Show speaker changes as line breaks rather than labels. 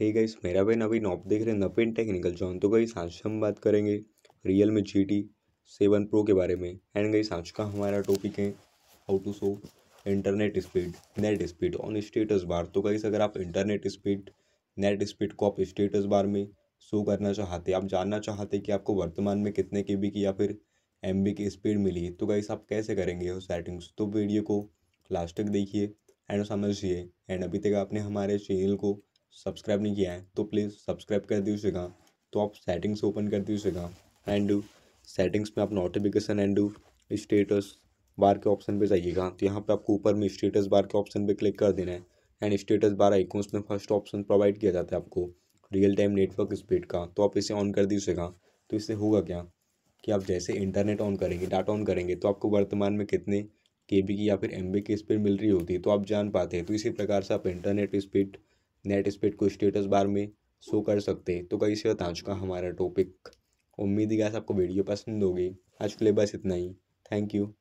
हे hey guys मेरा भाई नवीन आप देख रहे हैं नवीन टेक्निकल जॉन तो गाइस आज हम बात करेंगे realme G T seven pro के बारे में एंड गाइस आज का हमारा टॉपिक है how to show internet speed net speed on status bar तो गाइस अगर आप इंटरनेट स्पीड नेट स्पीड को आप स्टेटस बार में शो करना चाहते आप जानना चाहते कि आपको वर्तमान में कितने के बी की या फिर एम बी की स्पीड मिली तो गाइस आप कैसे करेंगे सेटिंग्स तो वीडियो को लास्ट तक देखिए एंड समझिए एंड अभी तक आपने हमारे चैनल को सब्सक्राइब नहीं किया है तो प्लीज़ सब्सक्राइब कर दीजिएगा तो आप सेटिंग्स ओपन कर दीजिएगा एंड सेटिंग्स में आप नोटिफिकेशन एंड स्टेटस बार के ऑप्शन पे जाइएगा तो यहाँ पे आपको ऊपर में स्टेटस बार के ऑप्शन पे क्लिक कर देना है एंड स्टेटस बार आइकॉन्स में फर्स्ट ऑप्शन प्रोवाइड किया जाता है आपको रियल टाइम नेटवर्क स्पीड का तो आप इसे ऑन कर दीजिएगा तो इससे होगा क्या कि आप जैसे इंटरनेट ऑन करेंगे डाटा ऑन करेंगे तो आपको वर्तमान में कितने के की या फिर एम की स्पीड मिल रही होती है तो आप जान पाते हैं तो इसी प्रकार से आप इंटरनेट स्पीड नेट स्पीड को स्टेटस बार में शो कर सकते तो कई से बता चुका हमारा टॉपिक उम्मीद है गैस आपको वीडियो पसंद होगी आज के लिए बस इतना ही थैंक यू